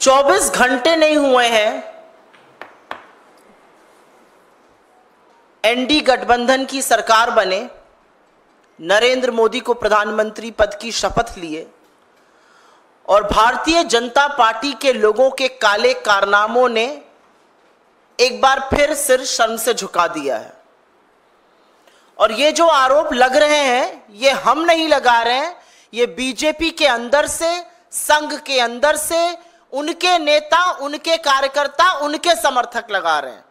चौबीस घंटे नहीं हुए हैं एनडी गठबंधन की सरकार बने नरेंद्र मोदी को प्रधानमंत्री पद की शपथ लिए और भारतीय जनता पार्टी के लोगों के काले कारनामों ने एक बार फिर सिर शर्म से झुका दिया है और ये जो आरोप लग रहे हैं ये हम नहीं लगा रहे हैं ये बीजेपी के अंदर से संघ के अंदर से उनके नेता उनके कार्यकर्ता उनके समर्थक लगा रहे हैं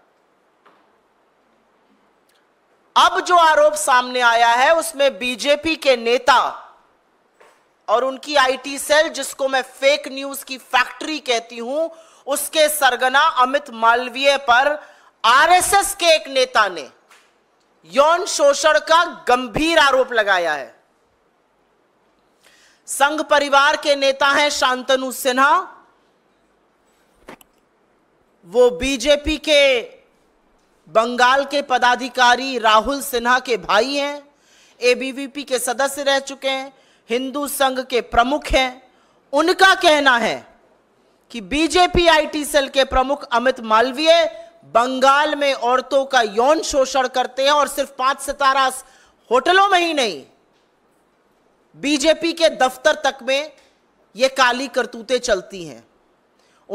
अब जो आरोप सामने आया है उसमें बीजेपी के नेता और उनकी आईटी सेल जिसको मैं फेक न्यूज की फैक्ट्री कहती हूं उसके सरगना अमित मालवीय पर आरएसएस के एक नेता ने यौन शोषण का गंभीर आरोप लगाया है संघ परिवार के नेता हैं शांतनु सिन्हा वो बीजेपी के बंगाल के पदाधिकारी राहुल सिन्हा के भाई हैं एबीवीपी के सदस्य रह चुके हैं हिंदू संघ के प्रमुख हैं उनका कहना है कि बीजेपी आईटी सेल के प्रमुख अमित मालवीय बंगाल में औरतों का यौन शोषण करते हैं और सिर्फ पांच सितारा होटलों में ही नहीं बीजेपी के दफ्तर तक में ये काली करतूतें चलती हैं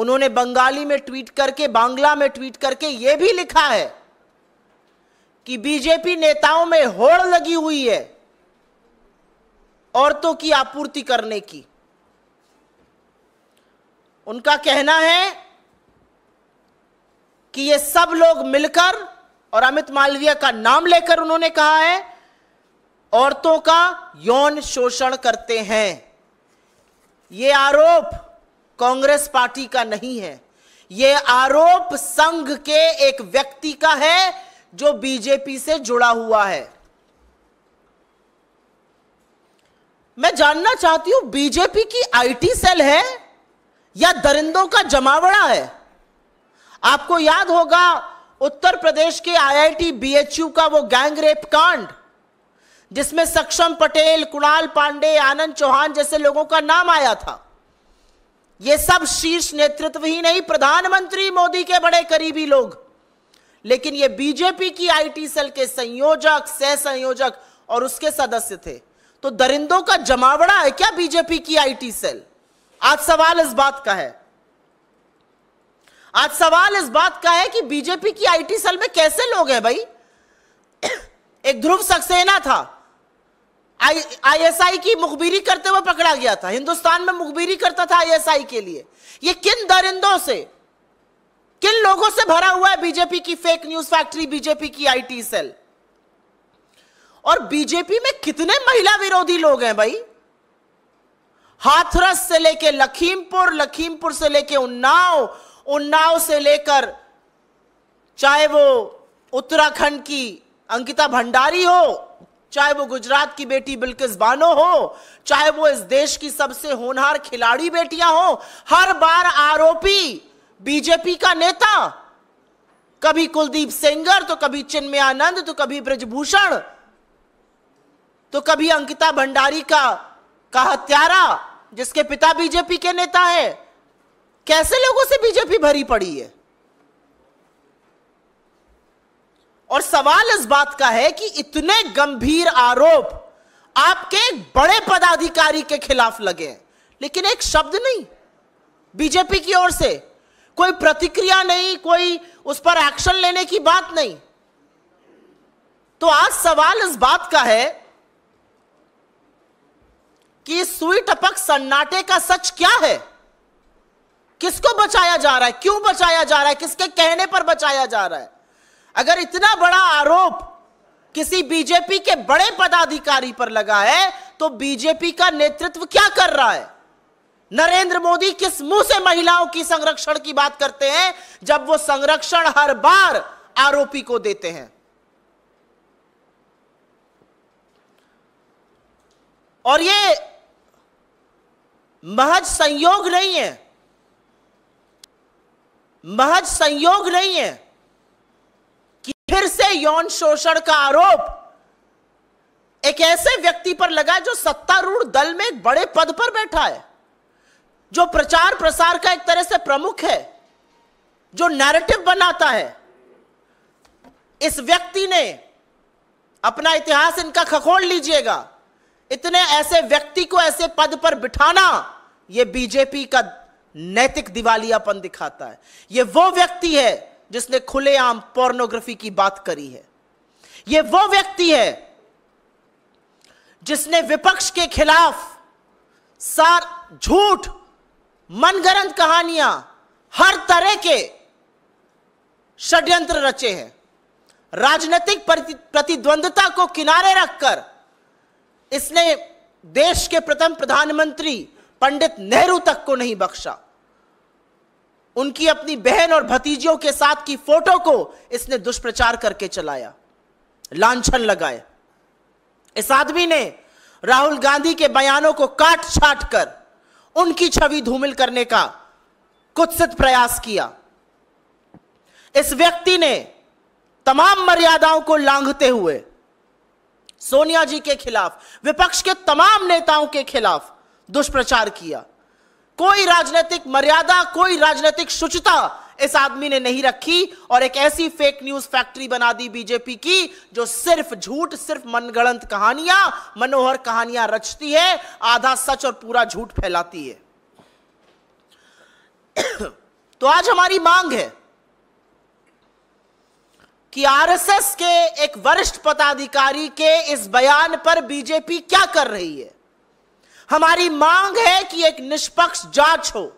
उन्होंने बंगाली में ट्वीट करके बांग्ला में ट्वीट करके ये भी लिखा है कि बीजेपी नेताओं में होड़ लगी हुई है औरतों की आपूर्ति करने की उनका कहना है कि ये सब लोग मिलकर और अमित मालवीय का नाम लेकर उन्होंने कहा है औरतों का यौन शोषण करते हैं ये आरोप कांग्रेस पार्टी का नहीं है यह आरोप संघ के एक व्यक्ति का है जो बीजेपी से जुड़ा हुआ है मैं जानना चाहती हूं बीजेपी की आईटी सेल है या दरिंदों का जमावड़ा है आपको याद होगा उत्तर प्रदेश के आईआईटी बीएचयू का वो गैंग रेप कांड जिसमें सक्षम पटेल कुणाल पांडे आनंद चौहान जैसे लोगों का नाम आया था ये सब शीर्ष नेतृत्व ही नहीं प्रधानमंत्री मोदी के बड़े करीबी लोग लेकिन ये बीजेपी की आईटी सेल के संयोजक सह संयोजक और उसके सदस्य थे तो दरिंदों का जमावड़ा है क्या बीजेपी की आईटी सेल आज सवाल इस बात का है आज सवाल इस बात का है कि बीजेपी की आईटी सेल में कैसे लोग हैं भाई एक ध्रुव सक्सेना था आईएसआई की मुखबिरी करते हुए पकड़ा गया था हिंदुस्तान में मुखबिरी करता था आईएसआई के लिए ये किन दरिंदों से किन लोगों से भरा हुआ है बीजेपी की फेक न्यूज फैक्ट्री बीजेपी की आईटी सेल और बीजेपी में कितने महिला विरोधी लोग हैं भाई हाथरस से लेके लखीमपुर लखीमपुर से लेके उन्नाव उन्नाव से लेकर चाहे वो उत्तराखंड की अंकिता भंडारी हो चाहे वो गुजरात की बेटी बिल्किस बानो हो चाहे वो इस देश की सबसे होनहार खिलाड़ी बेटियां हो हर बार आरोपी बीजेपी का नेता कभी कुलदीप सेंगर तो कभी चिन्मय आनंद तो कभी ब्रजभूषण तो कभी अंकिता भंडारी का का हत्यारा जिसके पिता बीजेपी के नेता है कैसे लोगों से बीजेपी भरी पड़ी है और सवाल इस बात का है कि इतने गंभीर आरोप आपके बड़े पदाधिकारी के खिलाफ लगे हैं लेकिन एक शब्द नहीं बीजेपी की ओर से कोई प्रतिक्रिया नहीं कोई उस पर एक्शन लेने की बात नहीं तो आज सवाल इस बात का है कि सुई टपक सन्नाटे का सच क्या है किसको बचाया जा रहा है क्यों बचाया जा रहा है किसके कहने पर बचाया जा रहा है अगर इतना बड़ा आरोप किसी बीजेपी के बड़े पदाधिकारी पर लगा है तो बीजेपी का नेतृत्व क्या कर रहा है नरेंद्र मोदी किस मुंह से महिलाओं की संरक्षण की बात करते हैं जब वो संरक्षण हर बार आरोपी को देते हैं और ये महज संयोग नहीं है महज संयोग नहीं है फिर से यौन शोषण का आरोप एक ऐसे व्यक्ति पर लगा जो सत्तारूढ़ दल में एक बड़े पद पर बैठा है जो प्रचार प्रसार का एक तरह से प्रमुख है जो नैरेटिव बनाता है इस व्यक्ति ने अपना इतिहास इनका खखोल लीजिएगा इतने ऐसे व्यक्ति को ऐसे पद पर बिठाना यह बीजेपी का नैतिक दिवालियापन दिखाता है यह वो व्यक्ति है जिसने खुलेआम पोर्नोग्राफी की बात करी है यह वो व्यक्ति है जिसने विपक्ष के खिलाफ सार झूठ मनगरंत कहानियां हर तरह के षड्यंत्र रचे हैं राजनीतिक प्रतिद्वंदता को किनारे रखकर इसने देश के प्रथम प्रधानमंत्री पंडित नेहरू तक को नहीं बख्शा उनकी अपनी बहन और भतीजियों के साथ की फोटो को इसने दुष्प्रचार करके चलाया लांछन लगाए इस आदमी ने राहुल गांधी के बयानों को काट छाट कर उनकी छवि धूमिल करने का कुत्सित प्रयास किया इस व्यक्ति ने तमाम मर्यादाओं को लांघते हुए सोनिया जी के खिलाफ विपक्ष के तमाम नेताओं के खिलाफ दुष्प्रचार किया कोई राजनीतिक मर्यादा कोई राजनीतिक शुचिता इस आदमी ने नहीं रखी और एक ऐसी फेक न्यूज फैक्ट्री बना दी बीजेपी की जो सिर्फ झूठ सिर्फ मनगढ़ंत कहानियां मनोहर कहानियां रचती है आधा सच और पूरा झूठ फैलाती है तो आज हमारी मांग है कि आरएसएस के एक वरिष्ठ पदाधिकारी के इस बयान पर बीजेपी क्या कर रही है हमारी मांग है कि एक निष्पक्ष जांच हो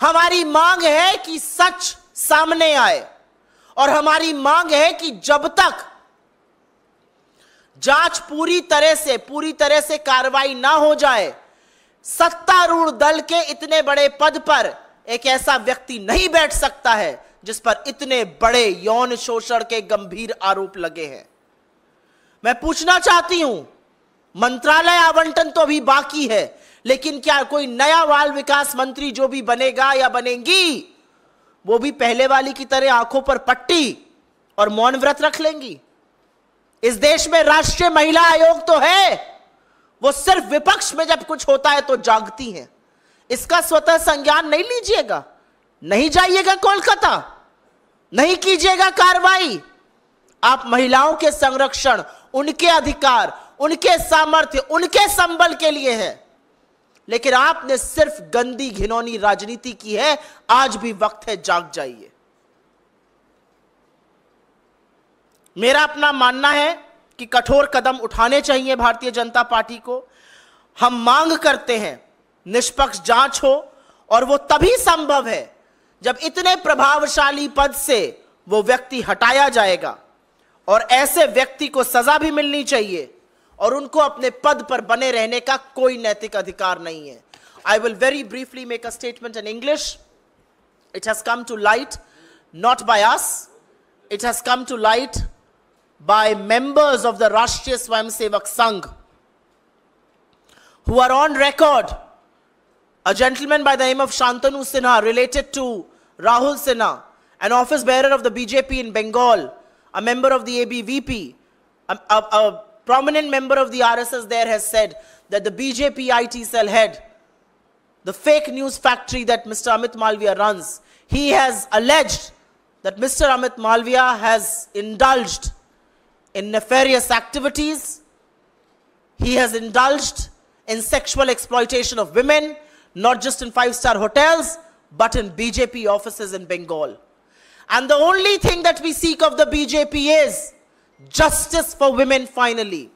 हमारी मांग है कि सच सामने आए और हमारी मांग है कि जब तक जांच पूरी तरह से पूरी तरह से कार्रवाई ना हो जाए सत्तारूढ़ दल के इतने बड़े पद पर एक ऐसा व्यक्ति नहीं बैठ सकता है जिस पर इतने बड़े यौन शोषण के गंभीर आरोप लगे हैं मैं पूछना चाहती हूं मंत्रालय आवंटन तो अभी बाकी है लेकिन क्या कोई नया बाल विकास मंत्री जो भी बनेगा या बनेगी वो भी पहले वाली की तरह आंखों पर पट्टी और मौन व्रत रख लेंगी इस देश में राष्ट्रीय महिला आयोग तो है वो सिर्फ विपक्ष में जब कुछ होता है तो जागती हैं इसका स्वतः संज्ञान नहीं लीजिएगा नहीं जाइएगा कोलकाता नहीं कीजिएगा कार्रवाई आप महिलाओं के संरक्षण उनके अधिकार उनके सामर्थ्य उनके संबल के लिए है लेकिन आपने सिर्फ गंदी घिनौनी राजनीति की है आज भी वक्त है जाग जाइए मेरा अपना मानना है कि कठोर कदम उठाने चाहिए भारतीय जनता पार्टी को हम मांग करते हैं निष्पक्ष जांच हो और वो तभी संभव है जब इतने प्रभावशाली पद से वो व्यक्ति हटाया जाएगा और ऐसे व्यक्ति को सजा भी मिलनी चाहिए और उनको अपने पद पर बने रहने in कोई नैतिक अधिकार नहीं है I will very briefly make it has come to light not by us it has come to light by members of the rashtriya swayamsevak sangh who are on record a gentleman by the name of shantanu sinha related to rahul sinha an office bearer of the bjp in bengal a member of the abvp prominent member of the RSS there has said that the BJP IT cell head, the fake news factory that Mr. Amit Malviya runs, he has alleged that Mr. Amit Malviya has indulged in nefarious activities, he has indulged in sexual exploitation of women, not just in five star hotels, but in BJP offices in Bengal. And the only thing that we seek of the BJP is justice for women finally.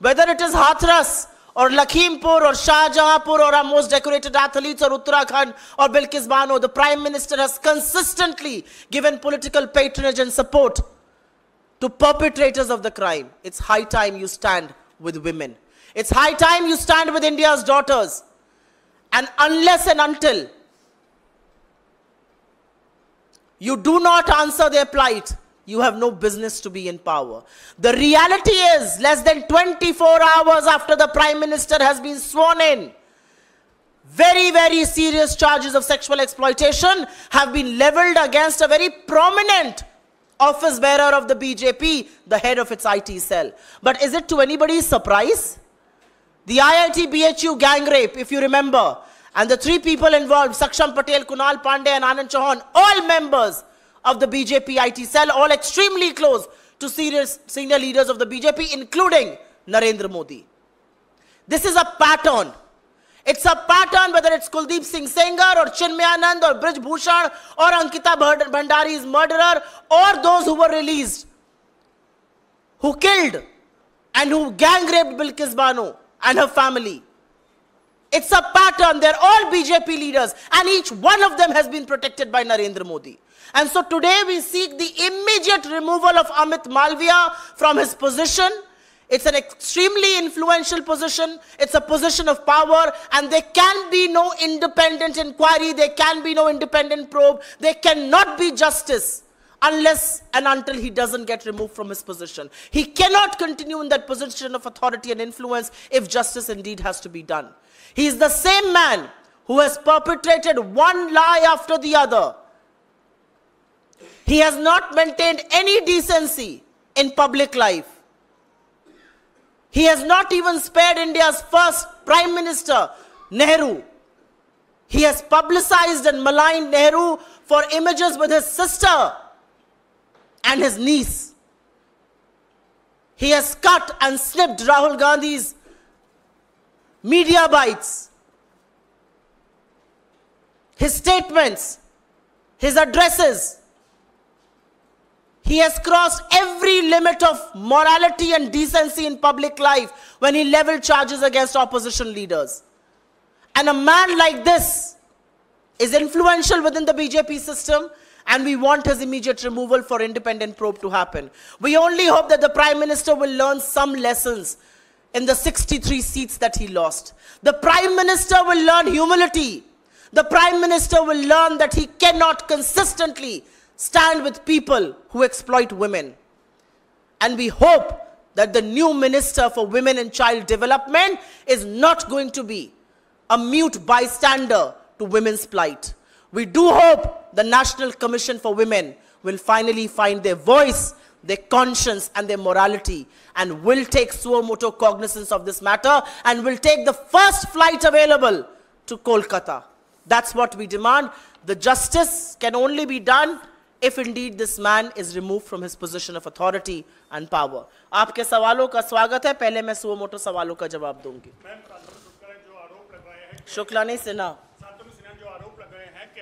Whether it is Hathras or Lakhimpur or Shahjahanpur or our most decorated athletes or Uttarakhand or Bilkis Bano, the Prime Minister has consistently given political patronage and support to perpetrators of the crime. It's high time you stand with women. It's high time you stand with India's daughters. And unless and until you do not answer their plight, you have no business to be in power. The reality is, less than 24 hours after the Prime Minister has been sworn in, very, very serious charges of sexual exploitation have been leveled against a very prominent office bearer of the BJP, the head of its IT cell. But is it to anybody's surprise? The IIT BHU gang rape, if you remember, and the three people involved, Saksham Patel, Kunal Pandey, and Anand Chauhan, all members of the BJP IT cell, all extremely close to serious senior leaders of the BJP, including Narendra Modi. This is a pattern. It's a pattern, whether it's Kuldeep Singh Sengar or Chinmayanand or Brij Bhushan or Ankita Bhandari's murderer or those who were released, who killed and who gang raped Bilkis Bano and her family. It's a pattern. They're all BJP leaders and each one of them has been protected by Narendra Modi. And so today we seek the immediate removal of Amit Malviya from his position. It's an extremely influential position. It's a position of power, and there can be no independent inquiry. There can be no independent probe. There cannot be justice unless and until he doesn't get removed from his position. He cannot continue in that position of authority and influence if justice indeed has to be done. He is the same man who has perpetrated one lie after the other he has not maintained any decency in public life. He has not even spared India's first Prime Minister, Nehru. He has publicized and maligned Nehru for images with his sister and his niece. He has cut and snipped Rahul Gandhi's media bites, his statements, his addresses. He has crossed every limit of morality and decency in public life when he leveled charges against opposition leaders. And a man like this is influential within the BJP system and we want his immediate removal for independent probe to happen. We only hope that the Prime Minister will learn some lessons in the 63 seats that he lost. The Prime Minister will learn humility. The Prime Minister will learn that he cannot consistently stand with people who exploit women. And we hope that the new Minister for Women and Child Development is not going to be a mute bystander to women's plight. We do hope the National Commission for Women will finally find their voice, their conscience and their morality and will take Suomoto cognizance of this matter and will take the first flight available to Kolkata. That's what we demand. The justice can only be done if indeed this man is removed from his position of authority and power aapke sawalon ka swagat hai pehle main suo moto sawalon ka jawab dungi jo aarop shukla ne sinha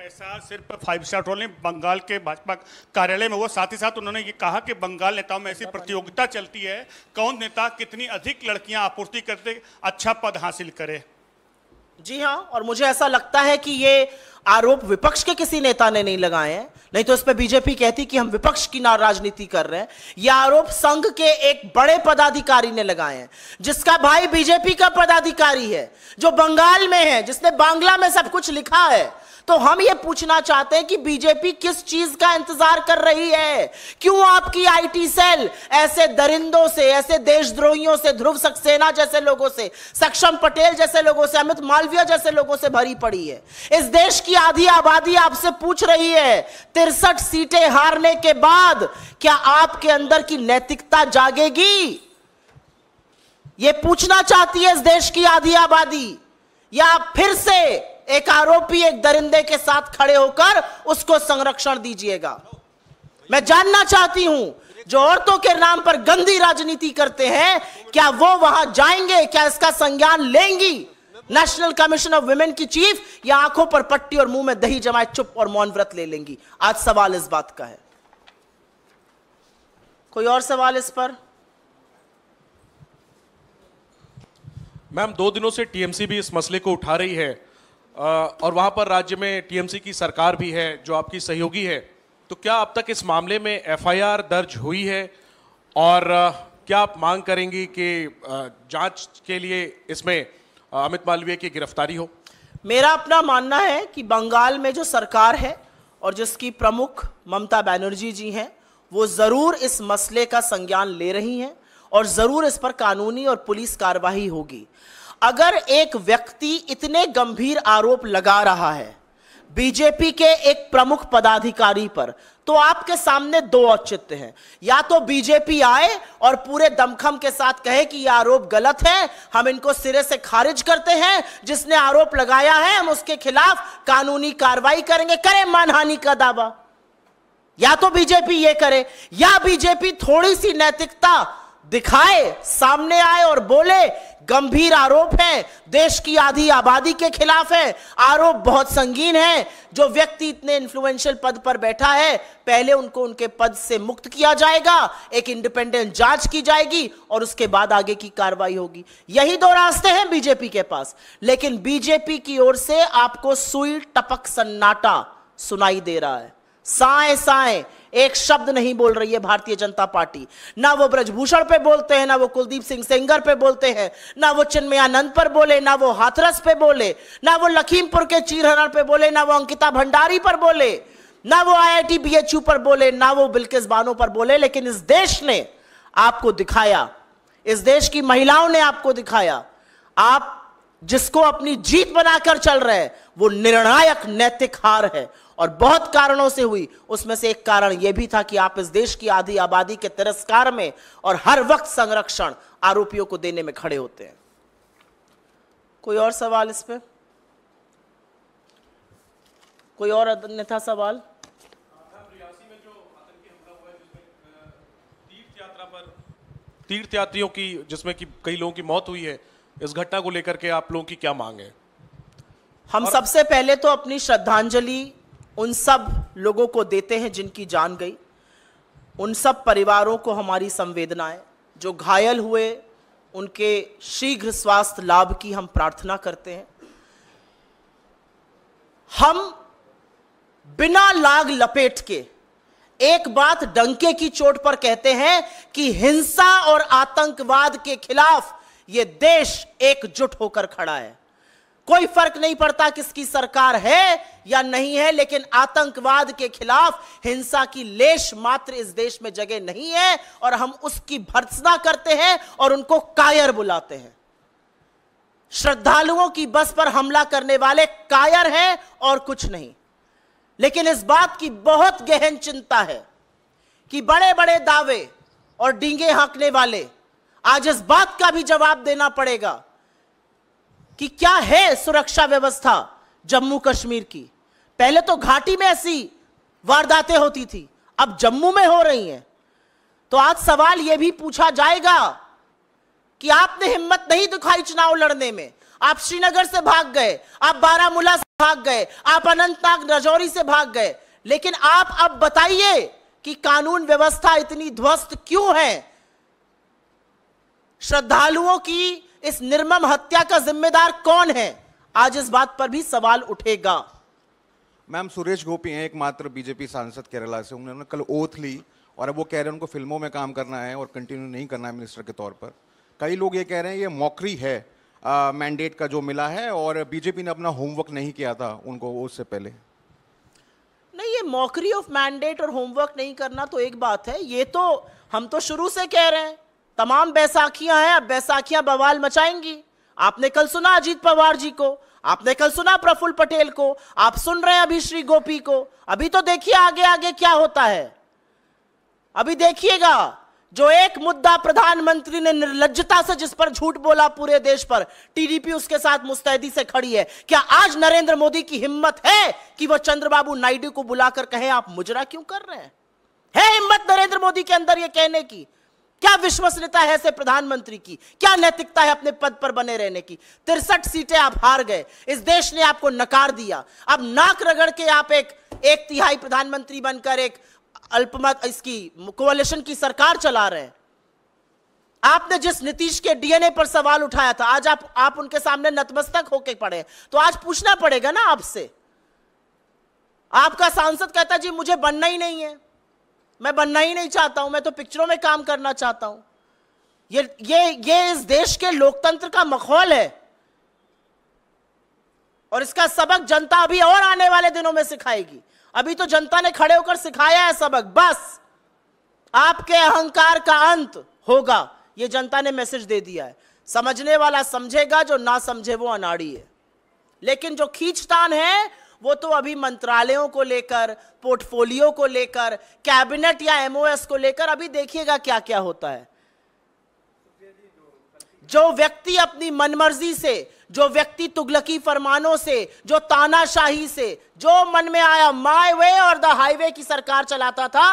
ऐसा सिर्फ five star role नहीं बंगाल के भाजपा कार्यालय में वो साथ ही साथ उन्होंने ये कहा कि बंगाल नेताओं में ऐसी प्रतियोगिता चलती है कौन नेता कितनी अधिक लड़कियां आपूर्ति करते अच्छा पद हासिल करे जी हाँ और मुझे ऐसा लगता है कि ये आरोप विपक्ष के किसी नेता ने नहीं लगाए हैं नहीं तो इस पर बीजेपी कहती कि हम विपक्ष की ना राजनीति कर रहे हैं यह आरोप संघ के एक बड़े पदाधिकारी ने लगाए हैं जिसका भाई बीजेपी का पदाधिकारी है जो बंगाल में है जिसने बांग्ला में सब कुछ लिखा है तो हम ये पूछना चाहते हैं कि बीजेपी किस चीज का इंतजार कर रही है क्यों आपकी आईटी सेल ऐसे दरिंदों से ऐसे देशद्रोहियों से ध्रुव सक्सेना जैसे लोगों से सक्षम पटेल जैसे लोगों से अमित मालवीय जैसे लोगों से भरी पड़ी है इस देश की आधी आबादी आपसे पूछ रही है तिरसठ सीटें हारने के बाद क्या आपके अंदर की नैतिकता जागेगी ये पूछना चाहती है इस देश की आधी आबादी या फिर से एक आरोपी एक दरिंदे के साथ खड़े होकर उसको संरक्षण दीजिएगा मैं जानना चाहती हूं जो औरतों के नाम पर गंदी राजनीति करते हैं क्या वो वहां जाएंगे क्या इसका संज्ञान लेंगी नेशनल कमीशन ऑफ वुमेन की चीफ या आंखों पर पट्टी और मुंह में दही जमाए चुप और मौन व्रत ले लेंगी आज सवाल इस बात का है कोई और सवाल इस पर मैम दो दिनों से टीएमसी भी इस मसले को उठा रही है और वहां पर राज्य में टीएमसी की सरकार भी है जो आपकी सहयोगी है तो क्या अब तक इस मामले में एफआईआर दर्ज हुई है और क्या आप मांग करेंगी कि जांच के लिए इसमें अमित मालवीय की गिरफ्तारी हो मेरा अपना मानना है कि बंगाल में जो सरकार है और जिसकी प्रमुख ममता बनर्जी जी हैं वो ज़रूर इस मसले का संज्ञान ले रही हैं और ज़रूर इस पर कानूनी और पुलिस कार्रवाई होगी अगर एक व्यक्ति इतने गंभीर आरोप लगा रहा है बीजेपी के एक प्रमुख पदाधिकारी पर तो आपके सामने दो औचित्य हैं या तो बीजेपी आए और पूरे दमखम के साथ कहे कि यह आरोप गलत है हम इनको सिरे से खारिज करते हैं जिसने आरोप लगाया है हम उसके खिलाफ कानूनी कार्रवाई करेंगे करें मानहानि का दावा या तो बीजेपी ये करे या बीजेपी थोड़ी सी नैतिकता दिखाए सामने आए और बोले गंभीर आरोप है देश की आधी आबादी के खिलाफ है आरोप बहुत संगीन है जो व्यक्ति इतने इन्फ्लुएंशियल पद पर बैठा है पहले उनको उनके पद से मुक्त किया जाएगा एक इंडिपेंडेंट जांच की जाएगी और उसके बाद आगे की कार्रवाई होगी यही दो रास्ते हैं बीजेपी के पास लेकिन बीजेपी की ओर से आपको सुई टपक सन्नाटा सुनाई दे रहा है साए साए एक शब्द नहीं बोल रही है भारतीय जनता पार्टी ना वो ब्रजभूषण पे बोलते हैं ना वो कुलदीप सिंह सेंगर पे बोलते हैं ना वो चिन्मयानंद पर बोले ना वो हाथरस पे बोले ना वो लखीमपुर के चीरहरण पे बोले ना वो अंकिता भंडारी पर बोले ना वो आईआईटी बीएचयू पर बोले ना वो बिल्किस बानो पर बोले लेकिन इस देश ने आपको दिखाया इस देश की महिलाओं ने आपको दिखाया आप जिसको अपनी जीत बनाकर चल रहे हैं वो निर्णायक नैतिक हार है और बहुत कारणों से हुई उसमें से एक कारण यह भी था कि आप इस देश की आधी आबादी के तिरस्कार में और हर वक्त संरक्षण आरोपियों को देने में खड़े होते हैं कोई और सवाल इस पर कोई और अन्यथा सवाल तीर्थ यात्रियों की जिसमें कि कई लोगों की मौत हुई है इस घटना को लेकर के आप लोगों की क्या मांग है हम सबसे पहले तो अपनी श्रद्धांजलि उन सब लोगों को देते हैं जिनकी जान गई उन सब परिवारों को हमारी संवेदनाएं जो घायल हुए उनके शीघ्र स्वास्थ्य लाभ की हम प्रार्थना करते हैं हम बिना लाग लपेट के एक बात डंके की चोट पर कहते हैं कि हिंसा और आतंकवाद के खिलाफ ये देश एकजुट होकर खड़ा है कोई फर्क नहीं पड़ता किसकी सरकार है या नहीं है लेकिन आतंकवाद के खिलाफ हिंसा की लेश मात्र इस देश में जगह नहीं है और हम उसकी भर्सना करते हैं और उनको कायर बुलाते हैं श्रद्धालुओं की बस पर हमला करने वाले कायर हैं और कुछ नहीं लेकिन इस बात की बहुत गहन चिंता है कि बड़े बड़े दावे और डींगे हाँकने वाले आज इस बात का भी जवाब देना पड़ेगा कि क्या है सुरक्षा व्यवस्था जम्मू कश्मीर की पहले तो घाटी में ऐसी वारदातें होती थी अब जम्मू में हो रही हैं तो आज सवाल यह भी पूछा जाएगा कि आपने हिम्मत नहीं दिखाई चुनाव लड़ने में आप श्रीनगर से भाग गए आप बारामूला से भाग गए आप अनंतनाग रजौरी से भाग गए लेकिन आप अब बताइए कि कानून व्यवस्था इतनी ध्वस्त क्यों है श्रद्धालुओं की इस निर्मम हत्या का जिम्मेदार कौन है आज इस बात पर भी सवाल उठेगा मैम सुरेश गोपी हैं एकमात्र बीजेपी सांसद केरला से उन्होंने कल ओथ ली और अब वो कह रहे हैं उनको फिल्मों में काम करना है और कंटिन्यू नहीं करना है मिनिस्टर के तौर पर कई लोग ये कह रहे हैं ये मौकरी है मैंडेट का जो मिला है और बीजेपी ने अपना होमवर्क नहीं किया था उनको उससे पहले नहीं ये मौकरी ऑफ मैंडेट और होमवर्क नहीं करना तो एक बात है ये तो हम तो शुरू से कह रहे हैं तमाम बैसाखियां हैं अब बैसाखियां बवाल मचाएंगी आपने कल सुना अजीत पवार जी को आपने कल सुना प्रफुल्ल पटेल को आप सुन रहे हैं अभी श्री गोपी को अभी तो देखिए आगे आगे क्या होता है अभी देखिएगा जो एक मुद्दा प्रधानमंत्री ने निर्लजता से जिस पर झूठ बोला पूरे देश पर टीडीपी उसके साथ मुस्तैदी से खड़ी है क्या आज नरेंद्र मोदी की हिम्मत है कि वह चंद्रबाबू नायडू को बुलाकर कहे आप मुजरा क्यों कर रहे हैं है हिम्मत नरेंद्र मोदी के अंदर यह कहने की क्या विश्वसनीयता है ऐसे प्रधानमंत्री की क्या नैतिकता है अपने पद पर बने रहने की तिरसठ सीटें आप हार गए इस देश ने आपको नकार दिया अब नाक रगड़ के आप एक एक तिहाई प्रधानमंत्री बनकर एक अल्पमत इसकी कोalition की सरकार चला रहे हैं आपने जिस नीतीश के डीएनए पर सवाल उठाया था आज आप आप उनके सामने नतमस्तक होके पड़े तो आज पूछना पड़ेगा ना आपसे आपका सांसद कहता जी मुझे बनना ही नहीं है मैं बनना ही नहीं चाहता हूं मैं तो पिक्चरों में काम करना चाहता हूं ये ये ये इस देश के लोकतंत्र का मखौल है और इसका सबक जनता अभी और आने वाले दिनों में सिखाएगी अभी तो जनता ने खड़े होकर सिखाया है सबक बस आपके अहंकार का अंत होगा ये जनता ने मैसेज दे दिया है समझने वाला समझेगा जो ना समझे वो अनाड़ी है लेकिन जो खींचतान है वो तो अभी मंत्रालयों को लेकर पोर्टफोलियो को लेकर कैबिनेट या एमओएस को लेकर अभी देखिएगा क्या क्या होता है जो व्यक्ति अपनी मनमर्जी से जो व्यक्ति तुगलकी फरमानों से जो तानाशाही से जो मन में आया माई वे और द हाईवे की सरकार चलाता था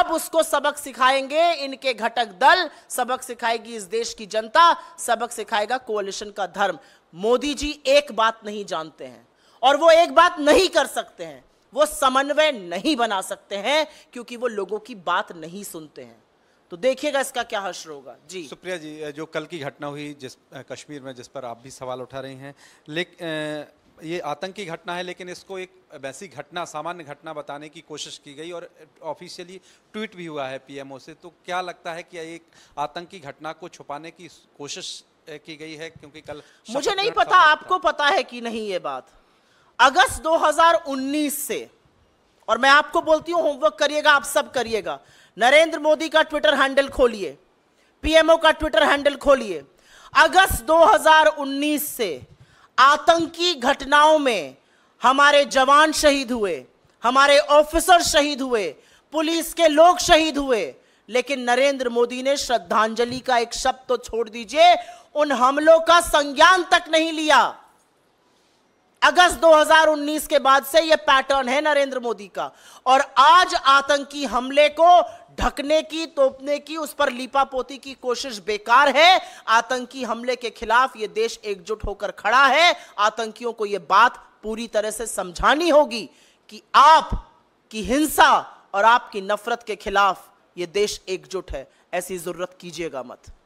अब उसको सबक सिखाएंगे इनके घटक दल सबक सिखाएगी इस देश की जनता सबक सिखाएगा कोलिशन का धर्म मोदी जी एक बात नहीं जानते हैं और वो एक बात नहीं कर सकते हैं वो समन्वय नहीं बना सकते हैं क्योंकि वो लोगों की बात नहीं सुनते हैं तो देखिएगा इसका क्या हश्र होगा जी सुप्रिया जी जो कल की घटना हुई जिस कश्मीर में जिस पर आप भी सवाल उठा रही हैं लेकिन ये आतंकी घटना है लेकिन इसको एक वैसी घटना सामान्य घटना बताने की कोशिश की गई और ऑफिशियली ट्वीट भी हुआ है पीएमओ से तो क्या लगता है कि एक आतंकी घटना को छुपाने की कोशिश की गई है क्योंकि कल मुझे नहीं पता आपको पता है कि नहीं ये बात अगस्त 2019 से और मैं आपको बोलती हूं होमवर्क करिएगा आप सब करिएगा नरेंद्र मोदी का ट्विटर हैंडल खोलिए पीएमओ का ट्विटर हैंडल खोलिए अगस्त 2019 से आतंकी घटनाओं में हमारे जवान शहीद हुए हमारे ऑफिसर शहीद हुए पुलिस के लोग शहीद हुए लेकिन नरेंद्र मोदी ने श्रद्धांजलि का एक शब्द तो छोड़ दीजिए उन हमलों का संज्ञान तक नहीं लिया अगस्त 2019 के बाद से यह पैटर्न है नरेंद्र मोदी का और आज आतंकी हमले को ढकने की तोपने की उस पर लीपापोती की कोशिश बेकार है आतंकी हमले के खिलाफ यह देश एकजुट होकर खड़ा है आतंकियों को यह बात पूरी तरह से समझानी होगी कि आप की हिंसा और आपकी नफरत के खिलाफ यह देश एकजुट है ऐसी जरूरत कीजिएगा मत